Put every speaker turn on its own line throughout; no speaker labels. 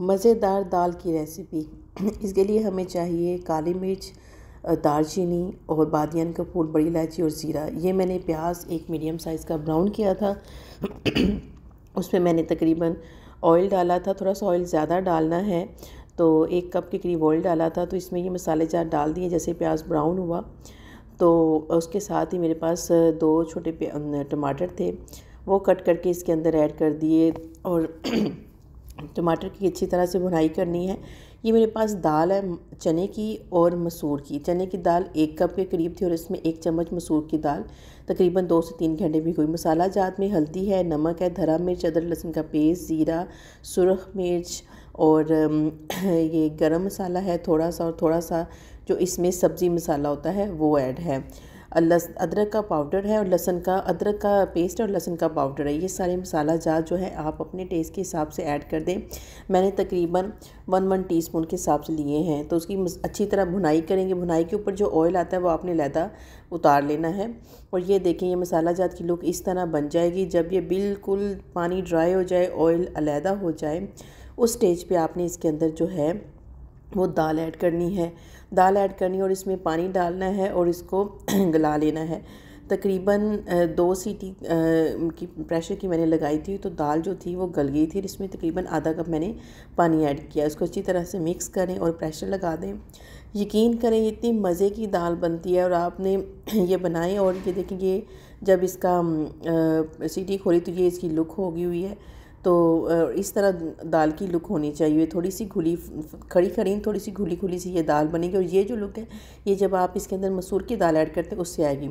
मज़ेदार दाल की रेसिपी इसके लिए हमें चाहिए काली मिर्च दालचीनी और बादियान का फूल बड़ी इलायची और ज़ीरा ये मैंने प्याज एक मीडियम साइज़ का ब्राउन किया था उसमें मैंने तकरीबन ऑयल डाला था थोड़ा सा ऑयल ज़्यादा डालना है तो एक कप के करीब ऑयल डाला था तो इसमें ये मसाले जार डाल दिए जैसे प्याज ब्राउन हुआ तो उसके साथ ही मेरे पास दो छोटे टमाटर थे वो कट करके इसके अंदर ऐड कर दिए और टमाटर की अच्छी तरह से भुनाई करनी है ये मेरे पास दाल है चने की और मसूर की चने की दाल एक कप के करीब थी और इसमें एक चम्मच मसूर की दाल तकरीबन दो से तीन घंटे भी हुई मसाला जात में हल्दी है नमक है धरा मिर्च अदरक लहसुन का पेस्ट ज़ीरा सुरख मिर्च और ये गरम मसाला है थोड़ा सा और थोड़ा सा जो इसमें सब्ज़ी मसाला होता है वो ऐड है अदरक का पाउडर है और लहसन का अदरक का पेस्ट और लहसन का पाउडर है ये सारे मसाला जार जो है आप अपने टेस्ट के हिसाब से ऐड कर दें मैंने तकरीबन वन वन स्पून के हिसाब से लिए हैं तो उसकी अच्छी तरह भुनाई करेंगे भुनाई के ऊपर जो ऑयल आता है वो आपने लहदा उतार लेना है और ये देखें ये मसाला जात की लुक इस तरह बन जाएगी जब ये बिल्कुल पानी ड्राई हो जाए ऑयल अलहदा हो जाए उस स्टेज पे आपने इसके अंदर जो है वो दाल ऐड करनी है दाल ऐड करनी और इसमें पानी डालना है और इसको गला लेना है तकरीबन दो सीटी की प्रेशर की मैंने लगाई थी तो दाल जो थी वो गल गई थी इसमें तकरीबन आधा कप मैंने पानी ऐड किया इसको अच्छी तरह से मिक्स करें और प्रेशर लगा दें यकीन करें इतनी मज़े की दाल बनती है और आपने ये बनाए और ये देखें ये जब इसका सीटी खोली तो ये इसकी लुक होगी हुई है तो इस तरह दाल की लुक होनी चाहिए थोड़ी सी घुली खड़ी खड़ी थोड़ी सी घुली घुली सी ये दाल बनेगी और ये जो लुक है ये जब आप इसके अंदर मसूर की दाल ऐड करते हैं उससे आएगी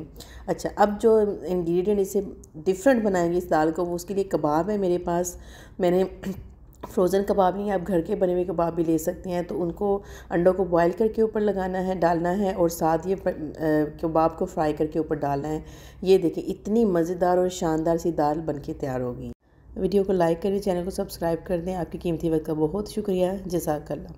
अच्छा अब जो इंग्रेडिएंट इसे डिफरेंट बनाएंगे इस दाल को वो उसके लिए कबाब है मेरे पास मैंने फ्रोज़न कबाब नहीं आप घर के बने हुए कबाब भी ले सकते हैं तो उनको अंडों को बॉईल करके ऊपर लगाना है डालना है और साथ ये कबाब को फ्राई करके ऊपर डालना है ये देखें इतनी मज़ेदार और शानदार सी दाल बनके तैयार होगी वीडियो को लाइक करें चैनल को सब्सक्राइब कर दें आपकी कीमती वक्त का बहुत शुक्रिया जजाकल्ला